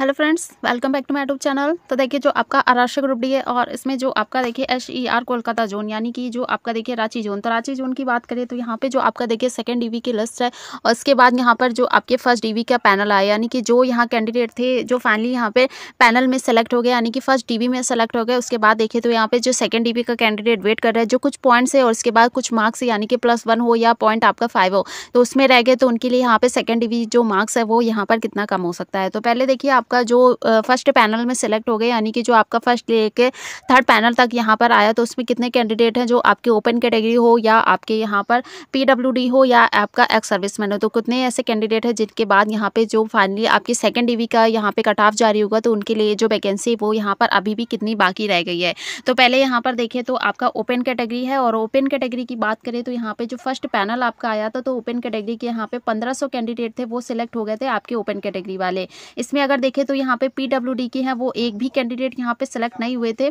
hello friends welcome back to my YouTube channel तो देखिए जो आपका आराशक ग्रुप डी है और इसमें जो आपका देखिए S E R Kolkata zone यानी कि जो आपका देखिए रांची जोन तो रांची जोन की बात करें तो यहाँ पे जो आपका देखिए सेकंड डीवी की लिस्ट है और इसके बाद यहाँ पर जो आपके फर्स्ट डी का पैनल आया यानी कि जो यहाँ कैंडिडेट थे जो फाइनली यहाँ पे पैनल में सेलेक्ट हो गया यानी कि फर्स्ट डी में सेलेक्ट हो गया उसके बाद देखिए तो यहाँ पे जो सेकेंड डी का कैंडिडेट वेट कर रहे हैं जो कुछ पॉइंट्स है और उसके बाद कुछ मार्क्स यानी कि प्लस वन हो या पॉइंट आपका फाइव हो तो उसमें रह गए तो उनके लिए यहाँ पे सेकेंड डी जो मार्क्स है वो यहाँ पर कितना कम हो सकता है तो पहले देखिए आप आपका जो फर्स्ट पैनल में सेलेक्ट हो गए यानी कि जो आपका फर्स्ट लेके थर्ड पैनल तक यहाँ पर आया तो उसमें कितने कैंडिडेट हैं जो आपके ओपन कैटेगरी हो या आपके यहाँ पर पी हो या आपका एक्स सर्विसमैन हो तो कितने ऐसे कैंडिडेट हैं जिनके बाद यहाँ पर जो फाइनली आपकी सेकेंड ई का यहाँ पर कट ऑफ जारी होगा तो उनके लिए जो वैकेंसी वो यहाँ पर अभी भी कितनी बाकी रह गई है तो पहले यहाँ पर देखें तो आपका ओपन कैटेगरी है और ओपन कैटेगरी की बात करें तो यहाँ पे जो फर्स्ट पैनल आपका आया था तो ओपन कैटेगरी के यहाँ पे पंद्रह कैंडिडेट थे वो सिलेक्ट हो गए थे आपके ओपन कैटेगरी वाले इसमें अगर देखें देखें तो यहाँ पे पी के हैं वो एक भी कैंडिडेट यहाँ पे सेलेक्ट नहीं हुए थे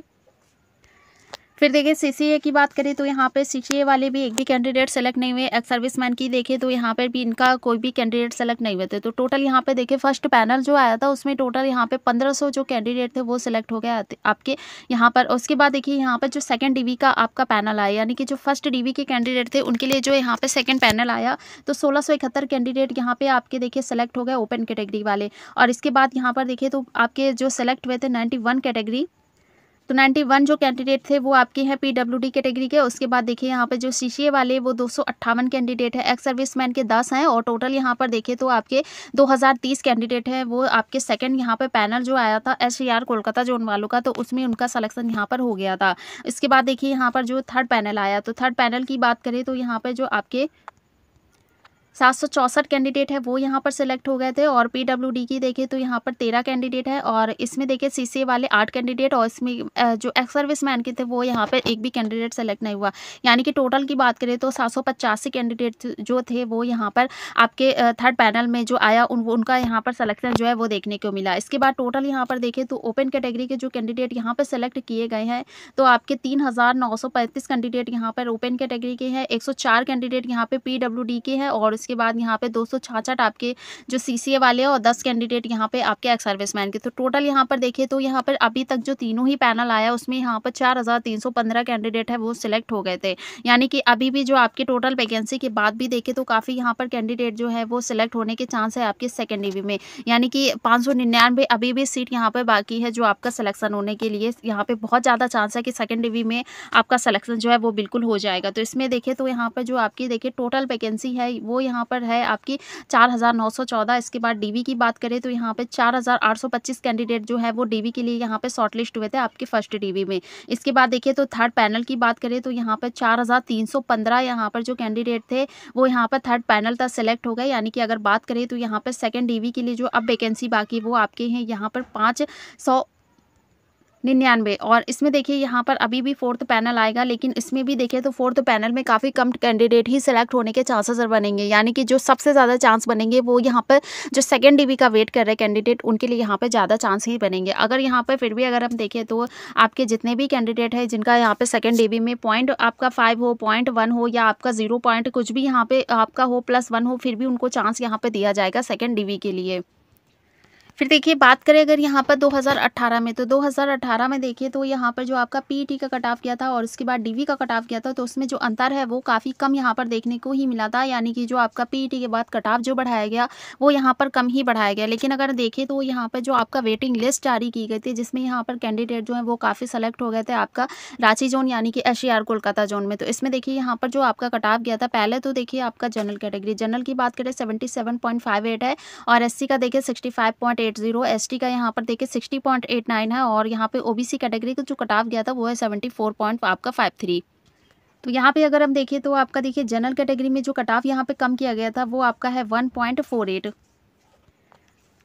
फिर देखिए सीसीए की बात करें तो यहाँ पे सीसीए वाले भी एक भी कैंडिडेट सेलेक्ट नहीं हुए सर्विस मैन की देखे तो यहाँ पर भी इनका कोई भी कैंडिडेट सेलेक्ट नहीं हुए थे तो टोटल यहाँ पे देखिए फर्स्ट पैनल जो आया था उसमें टोटल यहाँ पे पंद्रह जो कैंडिडेट थे वो सिलेक्ट हो गया आपके यहाँ पर उसके बाद देखिए यहाँ पर जो सेकेंड डी का आपका पैनल आया यानी कि जो फर्स्ट डी के कैंडिडेट थे उनके लिए जो यहाँ पर सेकेंड पैनल आया तो सोलह कैंडिडेट यहाँ पे आपके देखिए सेलेक्ट हो गए ओपन कैटेगरी वाले और इसके बाद यहाँ पर देखिए तो आपके जो सेलेक्ट हुए थे नाइन्टी कैटेगरी तो 91 जो कैंडिडेट थे वो आपके हैं पीडब्ल्यूडी कैटेगरी के उसके बाद देखिए यहाँ पर जो सी वाले वो दो कैंडिडेट है एक्स सर्विसमैन के 10 हैं और टोटल यहाँ पर देखिए तो आपके 2030 कैंडिडेट हैं वो आपके सेकंड यहाँ पर पैनल जो आया था एस कोलकाता जोन वालों का तो उसमें उनका सलेक्शन यहाँ पर हो गया था इसके बाद देखिए यहाँ पर जो थर्ड पैनल आया तो थर्ड पैनल की बात करें तो यहाँ पर जो आपके सात सौ कैंडिडेट है वो यहाँ पर सिलेक्ट हो गए थे और पीडब्ल्यूडी की देखें तो यहाँ पर तेरह कैंडिडेट है और इसमें देखिए सीसीए वाले आठ कैंडिडेट और इसमें जो एक्स सर्विस मैन के थे वो यहाँ पर एक भी कैंडिडेट सेलेक्ट नहीं हुआ यानी कि टोटल की बात करें तो सात सौ पचासी कैंडिडेट जो थे वो यहाँ पर आपके थर्ड पैनल में जो आया उन, उनका यहाँ पर सलेक्शन जो है वो देखने को मिला इसके बाद टोटल यहाँ पर देखें तो ओपन कैटेगरी के जो कैंडिडेट यहाँ पर सेलेक्ट किए गए हैं तो आपके तीन हज़ार नौ सौ पैंतीस कैंडिडेट यहाँ पर ओपन कैटेगरी के हैं एक सौ चार कैंडिडेट यहाँ पर पी के हैं और उसके बाद यहाँ पे दो आपके जो सी वाले और दस कैंडिडेट यहाँ पे आपके एक्स सर्विस के तो टोटल यहाँ पर देखे तो यहाँ पर अभी तक जो तीनों ही पैनल आया उसमें यहाँ पर चार कैंडिडेट है वो सिलेक्ट हो गए थे यानी कि अभी भी जो आपकी टोटल वैकेंसी के बाद भी देखे तो काफ़ी यहाँ पर कैंडिडेट जो है वो सिलेक्ट होने के चांस है आपके सेकेंड ईवी में यानी कि पाँच अभी भी सीट यहाँ पर बाकी है जो आपका सिलेक्शन होने के लिए यहाँ पे बहुत ज़्यादा चांस है कि सेकेंड डिवी में आपका सिलेक्शन जो है वो बिल्कुल हो जाएगा तो इसमें देखे तो यहाँ पर जो आपकी देखिए टोटल वैकेंसी है वो यहाँ यहाँ पर है आपकी चार इसके बाद डीवी की बात करें तो यहाँ पे 4825 कैंडिडेट जो है वो डीवी के लिए यहाँ पे शॉर्टलिस्ट हुए थे आपके फर्स्ट डीवी में इसके बाद देखिए तो थर्ड पैनल की बात करें तो यहाँ पर पंद्रह यहाँ पर जो कैंडिडेट थे वो यहाँ पर थर्ड पैनल तक सेलेक्ट हो गए यानी कि अगर बात करें तो यहाँ पर सेकेंड डीवी के लिए जो अब वैकेंसी बाकी वो आपके हैं यहाँ पर पाँच सौ निन्यानवे और इसमें देखिए यहाँ पर अभी भी फोर्थ पैनल आएगा लेकिन इसमें भी देखिए तो फोर्थ पैनल में काफ़ी कम कैंडिडेट ही सिलेक्ट होने के चांसेस बनेंगे यानी कि जो सबसे ज़्यादा चांस बनेंगे वो यहाँ पर जो सेकेंड डिवी का वेट कर रहे कैंडिडेट उनके लिए यहाँ पर ज़्यादा चांस ही बनेंगे अगर यहाँ पर फिर भी अगर हम देखें तो आपके जितने भी कैंडिडेट हैं जिनका यहाँ पर सेकेंड डी में पॉइंट आपका फाइव हो पॉइंट वन हो या आपका ज़ीरो पॉइंट कुछ भी यहाँ पर आपका हो प्लस वन हो फिर भी उनको चांस यहाँ पर दिया जाएगा सेकेंड डी के लिए फिर देखिए बात करें अगर यहाँ पर 2018 में तो 2018 में देखिए तो यहाँ पर जो आपका पीटी e का कटाव किया था और उसके बाद डीवी का कटाव किया था तो उसमें जो अंतर है वो काफ़ी कम यहाँ पर देखने को ही मिला था यानी कि जो आपका पीटी e के बाद कटाव जो बढ़ाया गया वो यहाँ पर कम ही बढ़ाया गया लेकिन अगर देखें तो यहाँ पर जो आपका वेटिंग लिस्ट जारी की गई थी जिसमें यहाँ पर कैंडिडेट जो है वो काफ़ी सेलेक्ट हो गए थे आपका रांची जोन यानी कि एशियार कोलकाता जोन में तो इसमें देखिए यहाँ पर जो आपका कटाव गया था पहले तो देखिए आपका जनरल कैटेगरी जनरल की बात करें सेवेंटी है और एस का देखिए sixty eight zero S T का यहाँ पर देखिए सिक्सटी पॉइंट एट नाइन है और यहाँ पे ओबीसी कैटेगरी का जो कट ऑफ गया था वो है सेवेंटी फोर पॉइंट आपका फाइव थ्री तो यहाँ पे अगर हम देखें तो आपका देखिए जनरल कैटेगरी में जो कट ऑफ यहाँ पे कम किया गया था वो आपका है वन पॉइंट फोर एट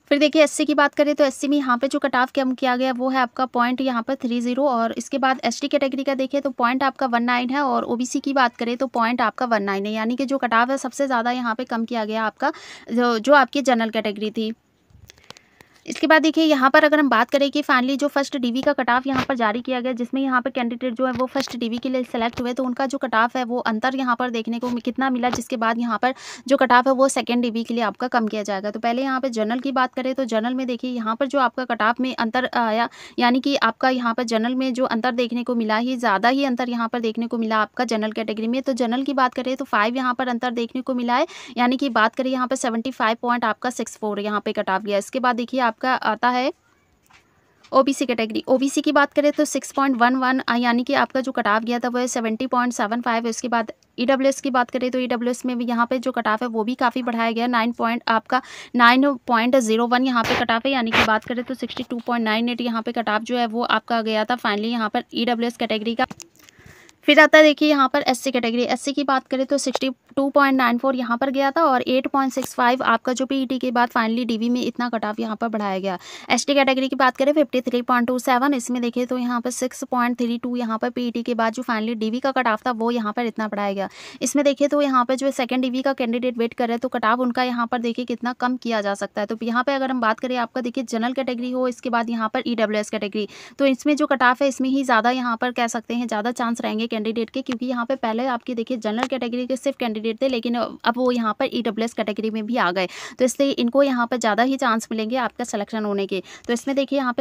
फिर देखिए एससी की बात करें तो एससी में यहाँ पे जो कट ऑफ कम किया गया वो है आपका पॉइंट यहाँ पर थ्री जीरो और इसके बाद एसटी कैटेगरी का देखें तो पॉइंट आपका वन नाइन है और ओबीसी की बात करें तो पॉइंट आपका वन नाइन है यानी कि जो कट ऑफ है सबसे ज़्यादा यहाँ पे कम किया गया आपका जो, जो आपकी जनरल कैटेगरी थी इसके बाद देखिए यहाँ पर अगर हम बात करें कि फाइनली जो फर्स्ट डीवी का कटाफ यहाँ पर जारी किया गया जिसमें यहाँ पर कैंडिडेट जो है वो फर्स्ट डीवी के लिए सेलेक्ट हुए तो उनका जो कटाफ है वो अंतर यहाँ पर देखने को कितना मिला जिसके बाद यहाँ पर जो ऑफ है वो सेकेंड डीवी के लिए आपका कम किया जाएगा तो पहले यहाँ पर जनरल की बात करें तो जनरल में देखिए यहाँ पर जो आपका कटाफ में अंतर आया यानी कि आपका यहाँ पर जनरल में जो अंतर देखने को मिला ही ज़्यादा ही अंतर यहाँ पर देखने को मिला आपका जनरल कैटेगरी में तो जनरल की बात करें तो फाइव यहाँ पर अंतर देखने को मिला है यानी कि बात करें यहाँ पर सेवेंटी आपका सिक्स फोर यहाँ कट ऑफ गया इसके बाद देखिए आपका आता है ओबीसी कैटेगरी ओबीसी की बात करें तो 6.11 यानी कि आपका जो कटाव गया था वो है 70.75 है उसके बाद ईडब्ल्यूएस e की बात करें तो ईडब्ल्यूएस e में भी यहाँ पे जो कटाव है वो भी काफ़ी बढ़ाया गया नाइन पॉइंट आपका नाइन पॉइंट जीरो वन यहाँ पे कटाव है यानी कि बात करें तो sixty two point nine eight यहाँ पे कटाव जो है वो आपका गया था फाइनली यहाँ पर ईडब्ल्यूएस e कैटेगरी का फिर आता है देखिए यहाँ पर एससी कैटेगरी एससी की बात करें तो sixty two point nine four यहाँ पर गया था और एट पॉइंट सिक्स फाइव आपका जो पीईटी के बाद फाइनली डीवी में इतना कटाव यहाँ पर बढ़ाया गया एसटी कैटेगरी की बात करें fifty three point two seven इसमें देखिए तो यहाँ पर सिक्स पॉइंट थ्री टू यहाँ पर पीईटी के बाद जो फाइनली डीवी का कटाव था वो यहाँ पर इतना बढ़ाया गया इसमें देखिए तो यहाँ पर जो सेकेंड डी का कैंडिडेट वेट कर रहे तो कटाव उनका यहाँ पर देखिए कितना कम किया जा सकता है तो यहाँ पर अगर हम बात करें आपका देखिए जनरल कैटेगरी हो इसके बाद यहाँ पर ई कैटेगरी तो इसमें जो कटाफ है इसमें ही ज़्यादा यहाँ पर कह सकते हैं ज़्यादा चांस रहेंगे कैंडिडेट के क्योंकि यहाँ पे पहले आपके देखिए जनरल कैटेगरी के सिर्फ कैंडिडेट थे लेकिन अब वो यहाँ पर ई e कैटेगरी में भी आ गए तो इसलिए इनको यहाँ पर ज़्यादा ही चांस मिलेंगे आपका सिलेक्शन होने के तो इसमें देखिए यहाँ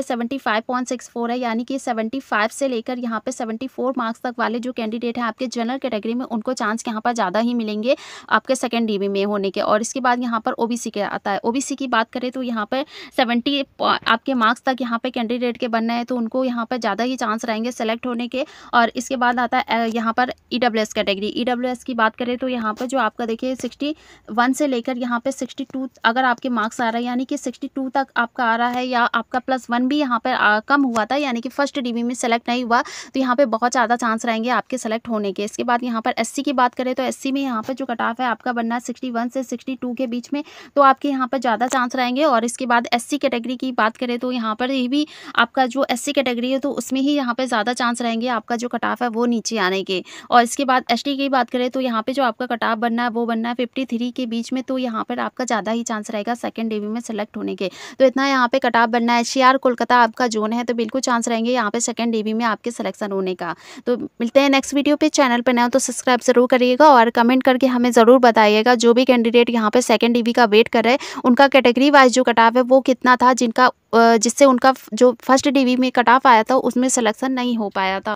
सिक्स फोर है यानी कि फाइव से लेकर यहाँ सेवेंटी फोर मार्क्स तक वाले जो कैंडिडेट हैं आपके जनरल कैटेगरी में उनको चांस यहाँ पर ज़्यादा ही मिलेंगे आपके सेकेंड डी में होने के और इसके बाद यहाँ पर ओ के आता है ओ की बात करें तो यहाँ पर सेवेंटी आपके मार्क्स तक यहाँ पर कैंडिडेट के बनना है तो उनको यहाँ पर ज़्यादा ही चांस रहेंगे सेलेक्ट होने के और इसके बाद आता है यहाँ पर E W S category E W S की बात करें तो यहाँ पर जो आपका देखिए सिक्सटी वन से लेकर यहाँ पे सिक्सटी टू अगर आपके मार्क्स आ रहा है यानी कि सिक्सटी टू तक आपका आ रहा है या आपका प्लस वन भी यहाँ पर कम हुआ था यानी कि फर्स्ट डिवी में सेलेक्ट नहीं हुआ तो यहाँ पर बहुत ज़्यादा चांस रहेंगे आपके सेलेक्ट होने के इसके बाद यहाँ पर एस की बात करें तो एस में यहाँ पर जो कट ऑफ है आपका बनना है सिक्सटी से सिक्सटी के बीच में तो आपके यहाँ पर ज़्यादा चांस रहेंगे और इसके बाद एस कैटेगरी की बात करें तो यहाँ पर ये भी आपका जो एस कैटेगरी है तो उसमें ही यहाँ पर ज़्यादा चांस रहेंगे आपका जो कट ऑफ है वो नीचे नीचे आने के और इसके बाद एच की बात करें तो यहाँ पे जो आपका कटाप बनना है वो बनना है फिफ्टी के बीच में तो यहाँ पर आपका ज़्यादा ही चांस रहेगा सेकेंड डीवी में सेलेक्ट होने के तो इतना यहाँ पे कटाप बनना है एच कोलकाता आपका जोन है तो बिल्कुल चांस रहेंगे यहाँ पे सेकेंड डिवी में आपके सिलेक्शन होने का तो मिलते हैं नेक्स्ट वीडियो पे चैनल पर नए तो सब्सक्राइब जरूर करिएगा और कमेंट करके हमें ज़रूर बताइएगा जो भी कैंडिडेट यहाँ पे सेकेंड डीवी का वेट कर रहे हैं उनका कैटेगरी वाइज जो कटाव है वो कितना था जिनका जिससे उनका जो फर्स्ट डीवी में कटाव आया था उसमें सिलेक्शन नहीं हो पाया था